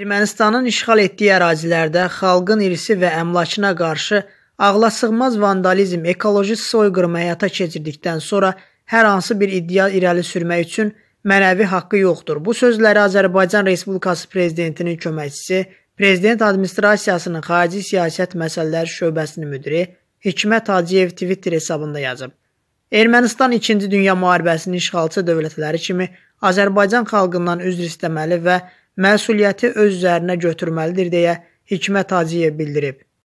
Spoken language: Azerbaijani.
Ermənistanın işğal etdiyi ərazilərdə xalqın irsi və əmlakına qarşı ağlasığmaz vandalizm, ekoloji soyqırım həyata keçirdikdən sonra hər hansı bir iddia irəli sürmək üçün mənəvi haqqı yoxdur. Bu sözləri Azərbaycan Respublikası prezidentinin köməkçisi, prezident administrasiyasının xarici siyasət məsələləri şöbəsinin müdiri Hikmət Hacıyev Twitter hesabında yazıb. Ermənistan 2-ci Dünya müharibəsinin işğalçı dövlətləri kimi Azərbaycan xalqından üzr istəməli və məsuliyyəti öz üzərinə götürməlidir deyə Hikmət Hacıyev bildirib.